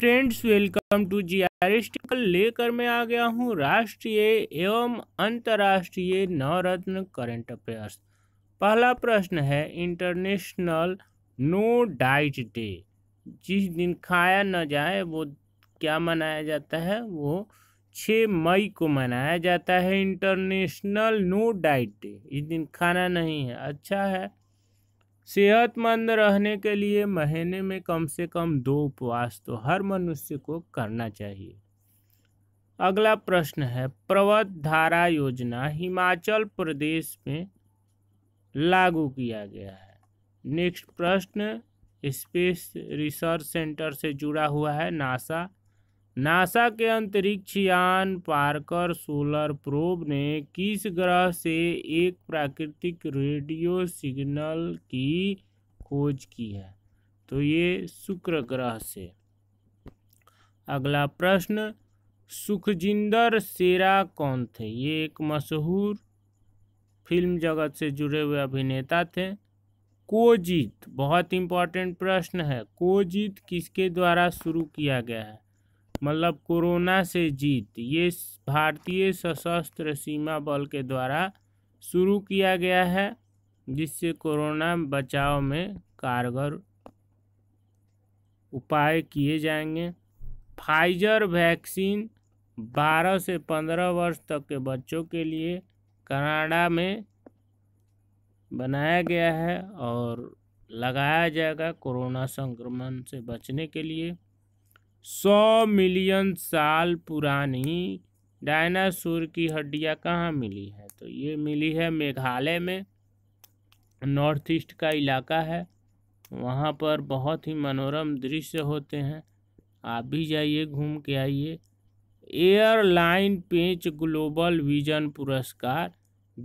Friends welcome to G R S लेकर मैं आ गया हूँ राष्ट्रीय एवं अंतर्राष्ट्रीय नवरत्न करंट अफेयर्स पहला प्रश्न है इंटरनेशनल नो डाइट डे जिस दिन खाया न जाए वो क्या मनाया जाता है वो छः मई को मनाया जाता है इंटरनेशनल नो डाइट डे इस दिन खाना नहीं है अच्छा है सेहतमंद रहने के लिए महीने में कम से कम दो उपवास तो हर मनुष्य को करना चाहिए अगला प्रश्न है पर्वत धारा योजना हिमाचल प्रदेश में लागू किया गया है नेक्स्ट प्रश्न स्पेस रिसर्च सेंटर से जुड़ा हुआ है नासा नासा के अंतरिक्ष यान पार्कर सोलर प्रोब ने किस ग्रह से एक प्राकृतिक रेडियो सिग्नल की खोज की है तो ये शुक्र ग्रह से अगला प्रश्न सुखजिंदर सेरा कौन थे ये एक मशहूर फिल्म जगत से जुड़े हुए अभिनेता थे कोजीत बहुत इंपॉर्टेंट प्रश्न है कोजीत किसके द्वारा शुरू किया गया है मतलब कोरोना से जीत ये भारतीय सशस्त्र सीमा बल के द्वारा शुरू किया गया है जिससे कोरोना बचाव में कारगर उपाय किए जाएंगे फाइजर वैक्सीन 12 से 15 वर्ष तक के बच्चों के लिए कनाडा में बनाया गया है और लगाया जाएगा कोरोना संक्रमण से बचने के लिए सौ मिलियन साल पुरानी डायनासोर की हड्डियाँ कहाँ मिली है तो ये मिली है मेघालय में नॉर्थ ईस्ट का इलाका है वहाँ पर बहुत ही मनोरम दृश्य होते हैं आप भी जाइए घूम के आइए एयरलाइन पेंच ग्लोबल विजन पुरस्कार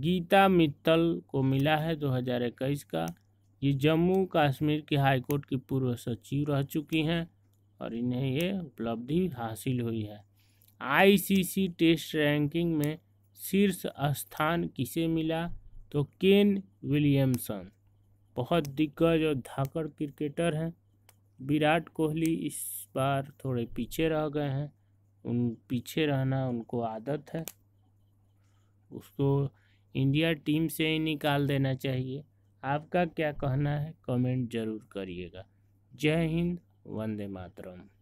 गीता मित्तल को मिला है 2021 का ये जम्मू कश्मीर के हाईकोर्ट की पूर्व सचिव रह चुकी हैं और इन्हें ये उपलब्धि हासिल हुई है आईसीसी टेस्ट रैंकिंग में शीर्ष स्थान किसे मिला तो केन विलियमसन बहुत दिग्गज और धाकड़ क्रिकेटर हैं विराट कोहली इस बार थोड़े पीछे रह गए हैं उन पीछे रहना उनको आदत है उसको इंडिया टीम से ही निकाल देना चाहिए आपका क्या कहना है कमेंट ज़रूर करिएगा जय हिंद de Matron.